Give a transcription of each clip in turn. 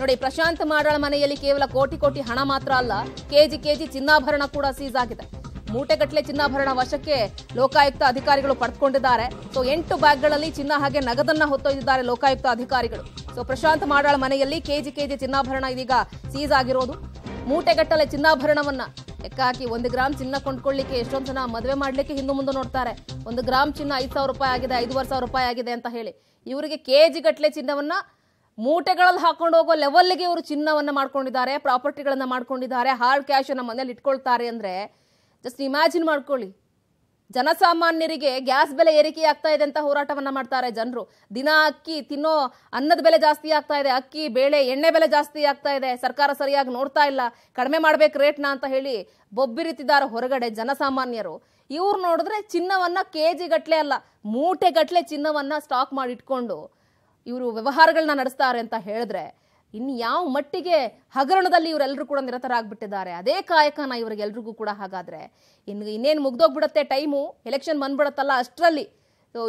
ನೋಡಿ ಪ್ರಶಾಂತ್ ಮಾಡಾಳ ಮನೆಯಲ್ಲಿ ಕೇವಲ ಕೋಟಿ ಕೋಟಿ ಹಣ ಮಾತ್ರ ಅಲ್ಲ ಕೆಜಿ ಕೆಜಿ ಚಿನ್ನಾಭರಣ ಕೂಡ ಸೀಸ್ ಆಗಿದೆ ಮೂಟೆಗಟ್ಟಲೆ ಚಿನ್ನಾಭರಣ ವಶಕ್ಕೆ ಲೋಕಾಯುಕ್ತ ಅಧಿಕಾರಿಗಳು ಪಡೆದುಕೊಂಡಿದ್ದಾರೆ ಸೊ ಎಂಟು ಬ್ಯಾಗ್ಗಳಲ್ಲಿ ಚಿನ್ನ ಹಾಗೆ ನಗದನ್ನ ಹೊತ್ತೊಯ್ದಿದ್ದಾರೆ ಲೋಕಾಯುಕ್ತ ಅಧಿಕಾರಿಗಳು ಸೊ ಪ್ರಶಾಂತ್ ಮಾಡಾಳ ಮನೆಯಲ್ಲಿ ಕೆಜಿ ಕೆಜಿ ಚಿನ್ನಾಭರಣ ಇದೀಗ ಸೀಸ್ ಆಗಿರೋದು ಮೂಟೆಗಟ್ಟಲೆ ಚಿನ್ನಾಭರಣವನ್ನ ಎಕ್ಕಾಕಿ ಒಂದು ಗ್ರಾಮ್ ಚಿನ್ನ ಕೊಂಡ್ಕೊಳ್ಳಿಕ್ಕೆ ಎಷ್ಟೊಂದು ಜನ ಮದುವೆ ಮಾಡ್ಲಿಕ್ಕೆ ಹಿಂದೆ ಮುಂದೆ ನೋಡ್ತಾರೆ ಒಂದು ಗ್ರಾಮ್ ಚಿನ್ನ ಐದು ಸಾವಿರ ರೂಪಾಯಿ ಆಗಿದೆ ಐದುವರೆ ಸಾವಿರ ರೂಪಾಯಿ ಆಗಿದೆ ಅಂತ ಹೇಳಿ ಇವರಿಗೆ ಕೆಜಿ ಗಟ್ಟಲೆ ಚಿನ್ನವನ್ನ ಮೂಟೆಗಳಲ್ಲಿ ಹಾಕೊಂಡು ಹೋಗೋ ಲೆವೆಲ್ಗೆ ಇವರು ಚಿನ್ನವನ್ನು ಮಾಡ್ಕೊಂಡಿದ್ದಾರೆ ಪ್ರಾಪರ್ಟಿಗಳನ್ನು ಮಾಡ್ಕೊಂಡಿದ್ದಾರೆ ಹಾರ್ಡ್ ಕ್ಯಾಶನ್ನು ಮನೇಲಿ ಇಟ್ಕೊಳ್ತಾರೆ ಅಂದರೆ ಜಸ್ಟ್ ಇಮ್ಯಾಜಿನ್ ಮಾಡ್ಕೊಳ್ಳಿ ಜನಸಾಮಾನ್ಯರಿಗೆ ಗ್ಯಾಸ್ ಬೆಲೆ ಏರಿಕೆ ಆಗ್ತಾ ಇದೆ ಅಂತ ಹೋರಾಟವನ್ನು ಮಾಡ್ತಾರೆ ಜನರು ದಿನ ಅಕ್ಕಿ ತಿನ್ನೋ ಅನ್ನದ ಬೆಲೆ ಜಾಸ್ತಿ ಆಗ್ತಾ ಇದೆ ಅಕ್ಕಿ ಬೇಳೆ ಎಣ್ಣೆ ಬೆಲೆ ಜಾಸ್ತಿ ಆಗ್ತಾ ಇದೆ ಸರ್ಕಾರ ಸರಿಯಾಗಿ ನೋಡ್ತಾ ಇಲ್ಲ ಕಡಿಮೆ ಮಾಡ್ಬೇಕು ರೇಟ್ನ ಅಂತ ಹೇಳಿ ಬೊಬ್ಬಿರಿತಿದ್ದಾರೆ ಹೊರಗಡೆ ಜನಸಾಮಾನ್ಯರು ಇವ್ರು ನೋಡಿದ್ರೆ ಚಿನ್ನವನ್ನು ಕೆ ಜಿ ಗಟ್ಟಲೆ ಅಲ್ಲ ಮೂಟೆ ಗಟ್ಟಲೆ ಚಿನ್ನವನ್ನು ಸ್ಟಾಕ್ ಮಾಡಿ ಇಟ್ಕೊಂಡು ಇವರು ವ್ಯವಹಾರಗಳನ್ನ ನಡೆಸ್ತಾರೆ ಅಂತ ಹೇಳಿದ್ರೆ ಇನ್ನು ಯಾವ ಮಟ್ಟಿಗೆ ಹಗರಣದಲ್ಲಿ ಇವರೆಲ್ಲರೂ ಕೂಡ ನಿರತರಾಗ್ಬಿಟ್ಟಿದ್ದಾರೆ ಅದೇ ಕಾಯಕನ ಎಲ್ರಿಗೂ ಕೂಡ ಹಾಗಾದರೆ ಇನ್ನು ಇನ್ನೇನು ಮುಗ್ದೋಗ್ಬಿಡತ್ತೆ ಟೈಮು ಎಲೆಕ್ಷನ್ ಬಂದ್ಬಿಡತ್ತಲ್ಲ ಅಷ್ಟರಲ್ಲಿ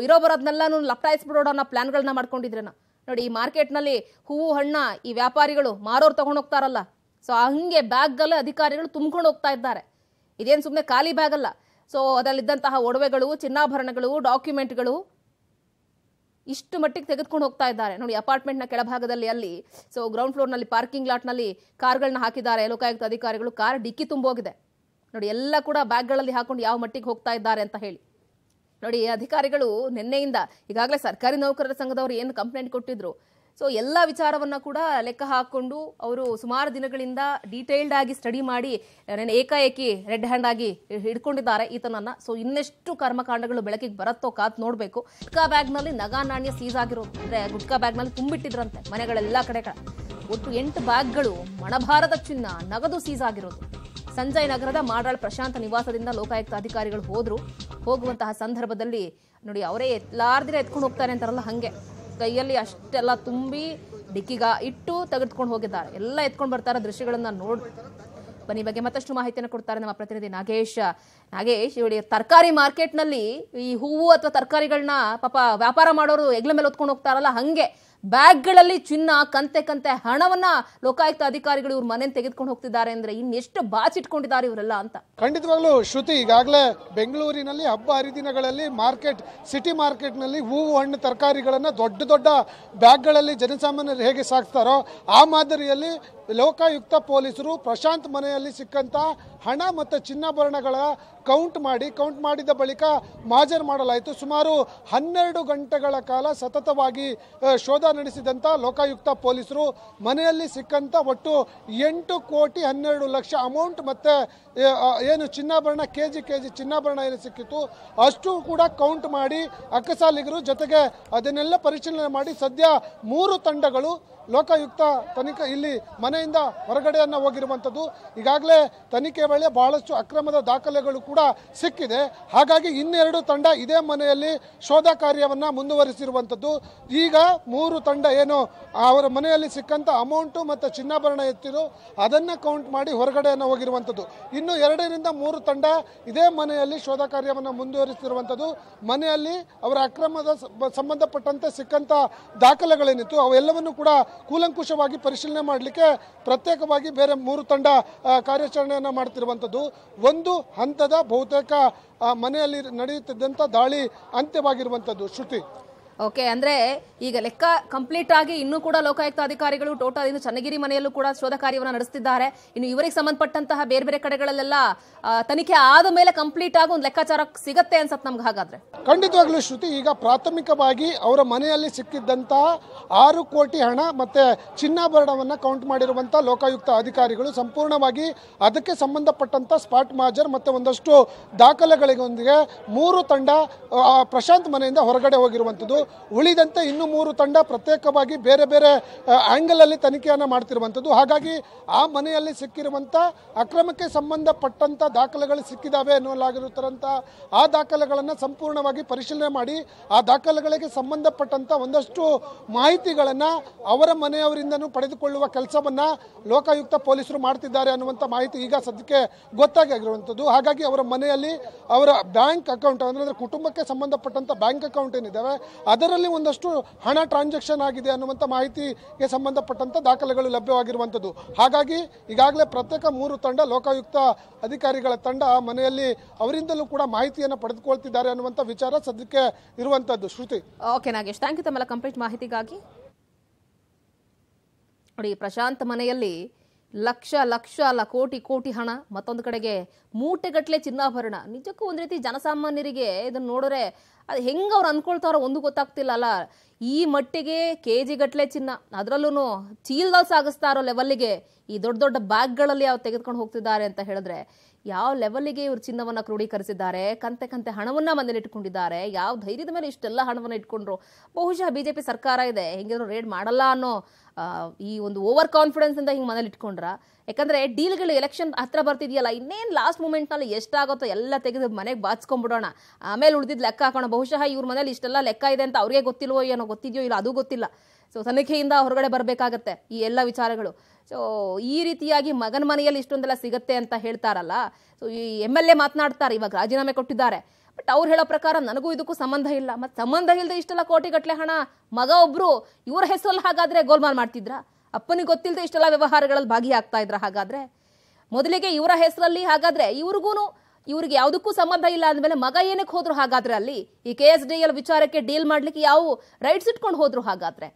ಇರೋ ಬರೋದನ್ನೆಲ್ಲನೂ ಲಪ್ಟಾಯಿಸ್ಬಿಡೋಣ ಅನ್ನೋ ಪ್ಲ್ಯಾನ್ಗಳನ್ನ ಮಾಡ್ಕೊಂಡಿದ್ರೇನ ನೋಡಿ ಈ ಮಾರ್ಕೆಟ್ನಲ್ಲಿ ಹೂವು ಹಣ್ಣ ಈ ವ್ಯಾಪಾರಿಗಳು ಮಾರೋರು ಹೋಗ್ತಾರಲ್ಲ ಸೊ ಹಂಗೆ ಬ್ಯಾಗಲ್ಲಿ ಅಧಿಕಾರಿಗಳು ತುಂಬ್ಕೊಂಡು ಹೋಗ್ತಾ ಇದ್ದಾರೆ ಇದೇನು ಸುಮ್ಮನೆ ಖಾಲಿ ಬ್ಯಾಗಲ್ಲ ಸೊ ಅದರಲ್ಲಿದ್ದಂತಹ ಒಡವೆಗಳು ಚಿನ್ನಾಭರಣಗಳು ಡಾಕ್ಯುಮೆಂಟ್ಗಳು ಇಷ್ಟು ಮಟ್ಟಿಗೆ ತೆಗೆದುಕೊಂಡು ಹೋಗ್ತಾ ಇದ್ದಾರೆ ನೋಡಿ ಅಪಾರ್ಟ್ಮೆಂಟ್ನ ಕೆಳಭಾಗದಲ್ಲಿ ಅಲ್ಲಿ ಸೊ ಗ್ರೌಂಡ್ ಫ್ಲೋರ್ನಲ್ಲಿ ಪಾರ್ಕಿಂಗ್ ಲಾಟ್ನಲ್ಲಿ ಕಾರ್ಗಳನ್ನ ಹಾಕಿದ್ದಾರೆ ಲೋಕಾಯುಕ್ತ ಅಧಿಕಾರಿಗಳು ಕಾರ್ ಡಿಕ್ಕಿ ತುಂಬೋಗಿದೆ ನೋಡಿ ಎಲ್ಲ ಕೂಡ ಬ್ಯಾಗ್ಗಳಲ್ಲಿ ಹಾಕೊಂಡು ಯಾವ ಮಟ್ಟಿಗೆ ಹೋಗ್ತಾ ಇದ್ದಾರೆ ಅಂತ ಹೇಳಿ ನೋಡಿ ಅಧಿಕಾರಿಗಳು ನಿನ್ನೆಯಿಂದ ಈಗಾಗಲೇ ಸರ್ಕಾರಿ ನೌಕರರ ಸಂಘದವರು ಏನು ಕಂಪ್ಲೇಂಟ್ ಕೊಟ್ಟಿದ್ರು ಸೊ ಎಲ್ಲ ವಿಚಾರವನ್ನು ಕೂಡ ಲೆಕ್ಕ ಹಾಕೊಂಡು ಅವರು ಸುಮಾರು ದಿನಗಳಿಂದ ಡೀಟೇಲ್ಡ್ ಆಗಿ ಸ್ಟಡಿ ಮಾಡಿ ಏಕಾಏಕಿ ರೆಡ್ ಹ್ಯಾಂಡ್ ಆಗಿ ಹಿಡ್ಕೊಂಡಿದ್ದಾರೆ ಈತನನ್ನ ಸೊ ಇನ್ನೆಷ್ಟು ಕರ್ಮಕಾಂಡಗಳು ಬೆಳಕಿಗೆ ಬರತ್ತೋ ಕಾತ್ ನೋಡಬೇಕು ಗುಟ್ಕಾ ಬ್ಯಾಗ್ನಲ್ಲಿ ನಗಾ ನಾಣ್ಯ ಸೀಸ್ ಆಗಿರೋದು ಅಂದರೆ ಗುಟ್ಕಾ ಬ್ಯಾಗ್ನಲ್ಲಿ ತುಂಬಿಟ್ಟಿದ್ರಂತೆ ಮನೆಗಳೆಲ್ಲ ಕಡೆ ಕಡೆ ಒಟ್ಟು ಎಂಟು ಬ್ಯಾಗ್ಗಳು ಮಣಭಾರದ ಚಿನ್ನ ನಗದು ಸೀಸ್ ಆಗಿರೋದು ಸಂಜಯ್ ನಗರದ ಮಾಡಾಳ್ ಪ್ರಶಾಂತ ನಿವಾಸದಿಂದ ಲೋಕಾಯುಕ್ತ ಅಧಿಕಾರಿಗಳು ಹೋದ್ರು ಹೋಗುವಂತಹ ಸಂದರ್ಭದಲ್ಲಿ ನೋಡಿ ಅವರೇ ಎಲ್ಲಾರ್ದಿನ ಎತ್ಕೊಂಡು ಹೋಗ್ತಾರೆ ಅಂತಾರಲ್ಲ ಹಂಗೆ ಕೈಯಲ್ಲಿ ಅಷ್ಟೆಲ್ಲ ತುಂಬಿ ಡಿಕ್ಕಿಗ ಇಟ್ಟು ತೆಗೆದುಕೊಂಡು ಹೋಗಿದ್ದಾರೆ ಎಲ್ಲ ಎತ್ಕೊಂಡು ಬರ್ತಾರೆ ದೃಶ್ಯಗಳನ್ನು ನೋಡ್ ಬನ್ನಿ ಬಗ್ಗೆ ಮತ್ತಷ್ಟು ಮಾಹಿತಿಯನ್ನು ಕೊಡ್ತಾರೆ ನಮ್ಮ ಪ್ರತಿನಿಧಿ ನಾಗೇಶ್ ನಾಗೇಶ್ ಇವಳಿ ತರಕಾರಿ ಮಾರ್ಕೆಟ್ನಲ್ಲಿ ಈ ಹೂವು ಅಥವಾ ತರಕಾರಿಗಳನ್ನ ಪಾಪ ವ್ಯಾಪಾರ ಮಾಡೋರು ಎಗ್ಲ ಮೇಲೆ ಹೊತ್ಕೊಂಡು ಹೋಗ್ತಾರಲ್ಲ ಹಂಗೆ ಬ್ಯಾಗ್ಗಳಲ್ಲಿ ಚಿನ್ನ ಕಂತೆ ಕಂತೆ ಹಣವನ್ನ ಲೋಕಾಯುಕ್ತ ಅಧಿಕಾರಿಗಳು ಇವ್ರ ಮನೆ ತೆಗೆದುಕೊಂಡು ಹೋಗ್ತಿದ್ದಾರೆ ಅಂದ್ರೆ ಇನ್ನೆಷ್ಟು ಬಾಚಿಟ್ಕೊಂಡಿದ್ದಾರೆ ಇವರೆಲ್ಲ ಅಂತ ಖಂಡಿತವಾಗ್ಲೂ ಶ್ರುತಿ ಈಗಾಗಲೇ ಬೆಂಗಳೂರಿನಲ್ಲಿ ಹಬ್ಬ ಹರಿದಿನಗಳಲ್ಲಿ ಮಾರ್ಕೆಟ್ ಸಿಟಿ ಮಾರ್ಕೆಟ್ ನಲ್ಲಿ ಹೂವು ಹಣ್ಣು ತರಕಾರಿಗಳನ್ನು ದೊಡ್ಡ ದೊಡ್ಡ ಬ್ಯಾಗ್ಗಳಲ್ಲಿ ಜನಸಾಮಾನ್ಯರು ಹೇಗೆ ಸಾಕ್ತಾರೋ ಆ ಮಾದರಿಯಲ್ಲಿ ಲೋಕಾಯುಕ್ತ ಪೊಲೀಸರು ಪ್ರಶಾಂತ್ ಮನೆಯಲ್ಲಿ ಸಿಕ್ಕಂತ ಹಣ ಮತ್ತು ಚಿನ್ನಾಭರಣಗಳ ಕೌಂಟ್ ಮಾಡಿ ಕೌಂಟ್ ಮಾಡಿದ ಬಳಿಕ ಮಾಜರ್ ಮಾಡಲಾಯಿತು ಸುಮಾರು ಹನ್ನೆರಡು ಗಂಟೆಗಳ ಕಾಲ ಸತತವಾಗಿ ಶೋಧ ನಡೆಸಿದಂಥ ಲೋಕಾಯುಕ್ತ ಪೊಲೀಸರು ಮನೆಯಲ್ಲಿ ಸಿಕ್ಕಂಥ ಒಟ್ಟು ಎಂಟು ಕೋಟಿ ಹನ್ನೆರಡು ಲಕ್ಷ ಅಮೌಂಟ್ ಮತ್ತು ಏನು ಚಿನ್ನಾಭರಣ ಕೆ ಜಿ ಕೆ ಜಿ ಚಿನ್ನಾಭರಣ ಏನು ಸಿಕ್ಕಿತ್ತು ಅಷ್ಟು ಕೂಡ ಕೌಂಟ್ ಮಾಡಿ ಅಕ್ಕಸಾಲಿಗರು ಜೊತೆಗೆ ಅದನ್ನೆಲ್ಲ ಪರಿಶೀಲನೆ ಮಾಡಿ ಸದ್ಯ ಮೂರು ತಂಡಗಳು ಲೋಕಾಯುಕ್ತ ತನಿಖೆ ಇಲ್ಲಿ ಮನೆಯಿಂದ ಹೊರಗಡೆಯನ್ನು ಹೋಗಿರುವಂಥದ್ದು ಈಗಾಗಲೇ ತನಿಖೆ ವೇಳೆ ಬಹಳಷ್ಟು ಅಕ್ರಮದ ದಾಖಲೆಗಳು ಕೂಡ ಸಿಕ್ಕಿದೆ ಹಾಗಾಗಿ ಇನ್ನೆರಡು ತಂಡ ಇದೇ ಮನೆಯಲ್ಲಿ ಶೋಧ ಕಾರ್ಯವನ್ನು ಮುಂದುವರಿಸಿರುವಂಥದ್ದು ಈಗ ಮೂರು ತಂಡ ಏನು ಅವರ ಮನೆಯಲ್ಲಿ ಸಿಕ್ಕಂಥ ಅಮೌಂಟು ಮತ್ತು ಚಿನ್ನಾಭರಣ ಎತ್ತಿರು ಅದನ್ನು ಕೌಂಟ್ ಮಾಡಿ ಹೊರಗಡೆಯನ್ನು ಹೋಗಿರುವಂಥದ್ದು ಇನ್ನು ಎರಡರಿಂದ ಮೂರು ತಂಡ ಇದೇ ಮನೆಯಲ್ಲಿ ಶೋಧ ಕಾರ್ಯವನ್ನು ಮುಂದುವರಿಸಿರುವಂಥದ್ದು ಮನೆಯಲ್ಲಿ ಅವರ ಅಕ್ರಮದ ಸಂಬಂಧಪಟ್ಟಂತೆ ಸಿಕ್ಕಂಥ ದಾಖಲೆಗಳೇನಿತ್ತು ಅವೆಲ್ಲವನ್ನು ಕೂಡ ಕೂಲಂಕುಷವಾಗಿ ಪರಿಶೀಲನೆ ಮಾಡಲಿಕ್ಕೆ ಪ್ರತ್ಯೇಕವಾಗಿ ಬೇರೆ ಮೂರು ತಂಡ ಕಾರ್ಯಾಚರಣೆಯನ್ನು ಮಾಡ್ತಿರುವಂಥದ್ದು ಒಂದು ಹಂತದ ಬಹುತೇಕ ಮನೆಯಲ್ಲಿ ನಡೆಯುತ್ತಿದ್ದಂಥ ದಾಳಿ ಅಂತ್ಯವಾಗಿರುವಂಥದ್ದು ಶ್ರುತಿ ಓಕೆ ಅಂದ್ರೆ ಈಗ ಲೆಕ್ಕ ಕಂಪ್ಲೀಟ್ ಆಗಿ ಇನ್ನೂ ಕೂಡ ಲೋಕಾಯುಕ್ತ ಅಧಿಕಾರಿಗಳು ಟೋಟಲ್ ಚನ್ನಗಿರಿ ಮನೆಯಲ್ಲೂ ಕೂಡ ಶೋಧ ಕಾರ್ಯವನ್ನು ನಡೆಸುತ್ತಿದ್ದಾರೆ ಇನ್ನು ಇವರಿಗೆ ಸಂಬಂಧಪಟ್ಟಂತಹ ಬೇರೆ ಬೇರೆ ಕಡೆಗಳಲ್ಲೆಲ್ಲ ತನಿಖೆ ಆದ ಮೇಲೆ ಕಂಪ್ಲೀಟ್ ಆಗಿ ಒಂದು ಲೆಕ್ಕಾಚಾರ ಸಿಗತ್ತೆ ಅನ್ಸತ್ ನಮ್ಗೆ ಹಾಗಾದ್ರೆ ಖಂಡಿತವಾಗ್ಲೂ ಶ್ರುತಿ ಈಗ ಪ್ರಾಥಮಿಕವಾಗಿ ಅವರ ಮನೆಯಲ್ಲಿ ಸಿಕ್ಕಿದ್ದಂತಹ ಆರು ಕೋಟಿ ಹಣ ಮತ್ತು ಚಿನ್ನಾಭರಣವನ್ನು ಕೌಂಟ್ ಮಾಡಿರುವಂಥ ಲೋಕಾಯುಕ್ತ ಅಧಿಕಾರಿಗಳು ಸಂಪೂರ್ಣವಾಗಿ ಅದಕ್ಕೆ ಸಂಬಂಧಪಟ್ಟಂಥ ಸ್ಪಾಟ್ ಮಾಜರ್ ಮತ್ತು ಒಂದಷ್ಟು ದಾಖಲೆಗಳಿಗೊಂದಿಗೆ ಮೂರು ತಂಡ ಪ್ರಶಾಂತ್ ಮನೆಯಿಂದ ಹೊರಗಡೆ ಹೋಗಿರುವಂಥದ್ದು ಉಳಿದಂತೆ ಇನ್ನೂ ಮೂರು ತಂಡ ಪ್ರತ್ಯೇಕವಾಗಿ ಬೇರೆ ಬೇರೆ ಆ್ಯಂಗಲಲ್ಲಿ ತನಿಖೆಯನ್ನು ಮಾಡ್ತಿರುವಂಥದ್ದು ಹಾಗಾಗಿ ಆ ಮನೆಯಲ್ಲಿ ಸಿಕ್ಕಿರುವಂಥ ಅಕ್ರಮಕ್ಕೆ ಸಂಬಂಧಪಟ್ಟಂಥ ದಾಖಲೆಗಳು ಸಿಕ್ಕಿದ್ದಾವೆ ಎನ್ನುವಲಾಗಿರುತ್ತಂಥ ಆ ದಾಖಲೆಗಳನ್ನು ಸಂಪೂರ್ಣವಾಗಿ ಪರಿಶೀಲನೆ ಮಾಡಿ ಆ ದಾಖಲೆಗಳಿಗೆ ಸಂಬಂಧಪಟ್ಟಂಥ ಒಂದಷ್ಟು ಮಾಹಿತಿ ಮಾಹಿತಿಗಳನ್ನು ಅವರ ಮನೆಯವರಿಂದನೂ ಪಡೆದುಕೊಳ್ಳುವ ಕೆಲಸವನ್ನು ಲೋಕಾಯುಕ್ತ ಪೊಲೀಸರು ಮಾಡ್ತಿದ್ದಾರೆ ಅನ್ನುವಂಥ ಮಾಹಿತಿ ಈಗ ಸದ್ಯಕ್ಕೆ ಗೊತ್ತಾಗಿರುವಂಥದ್ದು ಹಾಗಾಗಿ ಅವರ ಮನೆಯಲ್ಲಿ ಅವರ ಬ್ಯಾಂಕ್ ಅಕೌಂಟ್ ಅಂದರೆ ಕುಟುಂಬಕ್ಕೆ ಸಂಬಂಧಪಟ್ಟಂಥ ಬ್ಯಾಂಕ್ ಅಕೌಂಟ್ ಏನಿದ್ದಾವೆ ಅದರಲ್ಲಿ ಒಂದಷ್ಟು ಹಣ ಟ್ರಾನ್ಸಾಕ್ಷನ್ ಆಗಿದೆ ಅನ್ನುವಂಥ ಮಾಹಿತಿಗೆ ಸಂಬಂಧಪಟ್ಟಂಥ ದಾಖಲೆಗಳು ಲಭ್ಯವಾಗಿರುವಂಥದ್ದು ಹಾಗಾಗಿ ಈಗಾಗಲೇ ಪ್ರತ್ಯೇಕ ಮೂರು ತಂಡ ಲೋಕಾಯುಕ್ತ ಅಧಿಕಾರಿಗಳ ತಂಡ ಮನೆಯಲ್ಲಿ ಅವರಿಂದಲೂ ಕೂಡ ಮಾಹಿತಿಯನ್ನು ಪಡೆದುಕೊಳ್ತಿದ್ದಾರೆ ಅನ್ನುವಂಥ ವಿಚಾರ ಸದ್ಯಕ್ಕೆ ಇರುವಂಥದ್ದು Shruti okay Nagesh thank you ತಮ್ಮ ಕಂಪ್ಲೀಟ್ ಮಾಹಿತಿಗಾಗಿ ನೋಡಿ ಪ್ರಶಾಂತ ಮನೆಯಲ್ಲಿ ಲಕ್ಷ ಲಕ್ಷ ಅಲ್ಲ ಕೋಟಿ ಕೋಟಿ ಹಣ ಮತ್ತೊಂದು ಕಡೆಗೆ ಮೂಟೆಗಟ್ಟಲೆ ಚಿನ್ನಾಭರಣ ನಿಜಕ್ಕೂ ಒಂದು ರೀತಿ ಜನಸಾಮಾನ್ಯರಿಗೆ ಇದನ್ನು ನೋಡಿದ್ರೆ ಅದು ಹೆಂಗೆ ಅವ್ರು ಅಂದ್ಕೊಳ್ತಾರೋ ಒಂದು ಗೊತ್ತಾಗ್ತಿಲ್ಲ ಅಲ್ಲ ಈ ಮಟ್ಟಿಗೆ ಕೆ ಜಿ ಗಟ್ಟಲೆ ಚಿನ್ನ ಅದರಲ್ಲೂ ಚೀಲ್ದಲ್ಲಿ ಸಾಗಿಸ್ತಾ ಇರೋ ಲೆವೆಲ್ಲಿಗೆ ಈ ದೊಡ್ಡ ದೊಡ್ಡ ಬ್ಯಾಗ್ಗಳಲ್ಲಿ ಅವ್ರು ತೆಗೆದುಕೊಂಡು ಹೋಗ್ತಿದ್ದಾರೆ ಅಂತ ಹೇಳಿದ್ರೆ ಯಾವ ಲೆವೆಲ್ಗೆ ಇವರು ಚಿನ್ನವನ್ನ ಕ್ರೋಢೀಕರಿಸಿದ್ದಾರೆ ಕಂತೆ ಕಂತೆ ಹಣವನ್ನ ಮನೇಲಿ ಇಟ್ಕೊಂಡಿದ್ದಾರೆ ಯಾವ ಧೈರ್ಯದ ಮೇಲೆ ಇಷ್ಟೆಲ್ಲ ಹಣವನ್ನ ಇಟ್ಕೊಂಡ್ರು ಬಹುಶಃ ಬಿಜೆಪಿ ಸರ್ಕಾರ ಇದೆ ಹೆಂಗಿದ್ರು ರೇಡ್ ಮಾಡಲ್ಲ ಅನ್ನೋ ಈ ಒಂದು ಓವರ್ ಕಾನ್ಫಿಡೆನ್ಸ್ ಅಂತ ಹಿಂಗೆ ಮನೇಲಿ ಇಟ್ಕೊಂಡ್ರ ಯಾಕಂದ್ರೆ ಡೀಲ್ಗಳು ಎಲೆಕ್ಷನ್ ಹತ್ರ ಬರ್ತಿದೆಯಲ್ಲ ಇನ್ನೇನು ಲಾಸ್ಟ್ ಮೂಮೆಂಟ್ನಲ್ಲಿ ಎಷ್ಟಾಗುತ್ತೋ ಎಲ್ಲ ತೆಗೆದು ಮನೆಗೆ ಬಾಚ್ಕೊಂಡ್ಬಿಡೋಣ ಆಮೇಲೆ ಉಳಿದಿದ್ದು ಲೆಕ್ಕ ಹಾಕೋಣ ಬಹುಶಃ ಇವ್ರ ಮನೇಲಿ ಇಷ್ಟೆಲ್ಲ ಲೆಕ್ಕ ಇದೆ ಅಂತ ಅವ್ರಿಗೆ ಗೊತ್ತಿಲ್ವೋ ಏನೋ ಗೊತ್ತಿದೆಯೋ ಇಲ್ಲ ಅದು ಗೊತ್ತಿಲ್ಲ ಸೊ ತನಿಖೆಯಿಂದ ಹೊರಗಡೆ ಬರಬೇಕಾಗತ್ತೆ ಈ ಎಲ್ಲ ವಿಚಾರಗಳು ಸೊ ಈ ರೀತಿಯಾಗಿ ಮಗನ ಮನೆಯಲ್ಲಿ ಇಷ್ಟೊಂದೆಲ್ಲ ಸಿಗುತ್ತೆ ಅಂತ ಹೇಳ್ತಾರಲ್ಲ ಸೊ ಈ ಎಮ್ ಎಲ್ ಎ ಮಾತನಾಡ್ತಾರೆ ಇವಾಗ ರಾಜೀನಾಮೆ ಕೊಟ್ಟಿದ್ದಾರೆ ಬಟ್ ಅವ್ರು ಹೇಳೋ ಪ್ರಕಾರ ನನಗೂ ಇದಕ್ಕೂ ಸಂಬಂಧ ಇಲ್ಲ ಮತ್ತು ಸಂಬಂಧ ಇಲ್ಲದೆ ಇಷ್ಟೆಲ್ಲ ಕೋಟಿ ಕೋಟಿಗಟ್ಟಲೆ ಹಣ ಮಗ ಒಬ್ರು ಇವ್ರ ಹೆಸರಲ್ಲಿ ಹಾಗಾದರೆ ಗೋಲ್ಮಾಲ್ ಮಾಡ್ತಿದ್ರ ಅಪ್ಪನಿಗೆ ಗೊತ್ತಿಲ್ಲದೆ ಇಷ್ಟೆಲ್ಲ ವ್ಯವಹಾರಗಳಲ್ಲಿ ಭಾಗಿಯಾಗ್ತಾ ಇದ್ರ ಹಾಗಾದರೆ ಮೊದಲಿಗೆ ಇವರ ಹೆಸರಲ್ಲಿ ಹಾಗಾದರೆ ಇವ್ರಿಗೂ ಇವ್ರಿಗೆ ಯಾವುದಕ್ಕೂ ಸಂಬಂಧ ಇಲ್ಲ ಅಂದಮೇಲೆ ಮಗ ಏನಕ್ಕೆ ಹೋದ್ರು ಹಾಗಾದ್ರೆ ಅಲ್ಲಿ ಈ ಕೆ ಎಸ್ ಡಿ ಎಲ್ ವಿಚಾರಕ್ಕೆ ಡೀಲ್ ಮಾಡ್ಲಿಕ್ಕೆ ಯಾವ ರೈಟ್ಸ್ ಇಟ್ಕೊಂಡು ಹೋದ್ರು ಹಾಗಾದ್ರೆ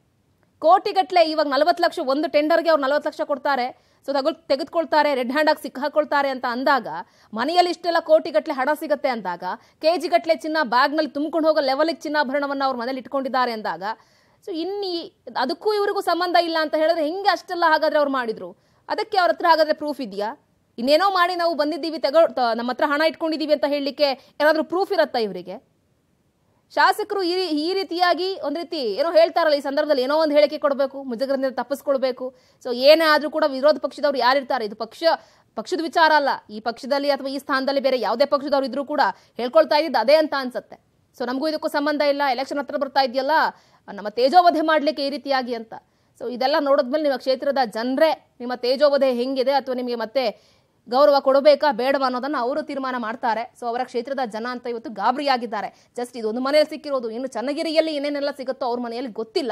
ಕೋಟಿಗಟ್ಟಲೆ ಇವಾಗ ನಲವತ್ತು ಲಕ್ಷ ಒಂದು ಟೆಂಡರ್ಗೆ ಅವ್ರು ನಲವತ್ತು ಲಕ್ಷ ಕೊಡ್ತಾರೆ ಸೊ ತಗೊಳ್ ತೆಗೆದುಕೊಳ್ತಾರೆ ರೆಡ್ ಹ್ಯಾಂಡ್ ಆಗಿ ಸಿಕ್ಕಾಕೊಳ್ತಾರೆ ಅಂತ ಅಂದಾಗ ಮನೆಯಲ್ಲಿ ಇಷ್ಟೆಲ್ಲ ಕೋಟಿಗಟ್ಟಲೆ ಹಣ ಸಿಗುತ್ತೆ ಅಂದಾಗ ಕೆ ಜಿಗಟ್ಟಲೆ ಚಿನ್ನ ಬ್ಯಾಗ್ನಲ್ಲಿ ತುಂಬಿಕೊಂಡು ಹೋಗೋ ಲೆವೆಲಿಗೆ ಚಿನ್ನಾಭರಣವನ್ನು ಅವ್ರ ಮನೇಲಿ ಇಟ್ಕೊಂಡಿದ್ದಾರೆ ಅಂದಾಗ ಸೊ ಇನ್ನು ಅದಕ್ಕೂ ಇವ್ರಿಗೂ ಸಂಬಂಧ ಇಲ್ಲ ಅಂತ ಹೇಳಿದ್ರೆ ಹೆಂಗೆ ಅಷ್ಟೆಲ್ಲ ಹಾಗಾದ್ರೆ ಅವ್ರು ಮಾಡಿದ್ರು ಅದಕ್ಕೆ ಅವ್ರ ಹತ್ರ ಹಾಗಾದ್ರೆ ಪ್ರೂಫ್ ಇದೆಯಾ ಇನ್ನೇನೋ ಮಾಡಿ ನಾವು ಬಂದಿದ್ದೀವಿ ತಗೋ ನಮ್ಮ ಹತ್ರ ಹಣ ಇಟ್ಕೊಂಡಿದ್ದೀವಿ ಅಂತ ಹೇಳಲಿಕ್ಕೆ ಏನಾದರೂ ಪ್ರೂಫ್ ಇರುತ್ತಾ ಇವರಿಗೆ ಶಾಸಕರು ಈ ಈ ರೀತಿಯಾಗಿ ಒಂದು ರೀತಿ ಏನೋ ಹೇಳ್ತಾರಲ್ಲ ಈ ಸಂದರ್ಭದಲ್ಲಿ ಏನೋ ಒಂದು ಹೇಳಿಕೆ ಕೊಡಬೇಕು ಮುಜುಗರದಿಂದ ತಪ್ಪಿಸ್ಕೊಳ್ಬೇಕು ಸೊ ಏನೇ ಆದ್ರೂ ಕೂಡ ವಿರೋಧ ಪಕ್ಷದವ್ರು ಯಾರಿರ್ತಾರೆ ಇದು ಪಕ್ಷ ಪಕ್ಷದ ವಿಚಾರ ಅಲ್ಲ ಈ ಪಕ್ಷದಲ್ಲಿ ಅಥವಾ ಈ ಸ್ಥಾನದಲ್ಲಿ ಬೇರೆ ಯಾವುದೇ ಪಕ್ಷದವ್ರು ಇದ್ರು ಕೂಡ ಹೇಳ್ಕೊಳ್ತಾ ಇದ್ದಿದ್ದು ಅದೇ ಅಂತ ಅನ್ಸುತ್ತೆ ಸೊ ನಮಗೂ ಇದಕ್ಕೂ ಸಂಬಂಧ ಇಲ್ಲ ಎಲೆಕ್ಷನ್ ಹತ್ರ ಬರ್ತಾ ಇದೆಯಲ್ಲ ನಮ್ಮ ತೇಜೋವಧೆ ಮಾಡ್ಲಿಕ್ಕೆ ಈ ರೀತಿಯಾಗಿ ಅಂತ ಸೊ ಇದೆಲ್ಲ ನೋಡಿದ್ಮೇಲೆ ನಿಮ್ಮ ಕ್ಷೇತ್ರದ ಜನರೇ ನಿಮ್ಮ ತೇಜೋವಧೆ ಹೆಂಗಿದೆ ಅಥವಾ ನಿಮಗೆ ಮತ್ತೆ ಗೌರವ ಕೊಡಬೇಕಾ ಬೇಡವಾ ಅನ್ನೋದನ್ನು ಅವರು ತೀರ್ಮಾನ ಮಾಡ್ತಾರೆ ಸೊ ಅವರ ಕ್ಷೇತ್ರದ ಜನ ಅಂತ ಇವತ್ತು ಗಾಬರಿಯಾಗಿದ್ದಾರೆ ಜಸ್ಟ್ ಇದೊಂದು ಮನೆಯಲ್ಲಿ ಸಿಕ್ಕಿರೋದು ಇನ್ನು ಚನ್ನಗಿರಿಯಲ್ಲಿ ಏನೇನೆಲ್ಲ ಸಿಗುತ್ತೋ ಅವ್ರ ಮನೆಯಲ್ಲಿ ಗೊತ್ತಿಲ್ಲ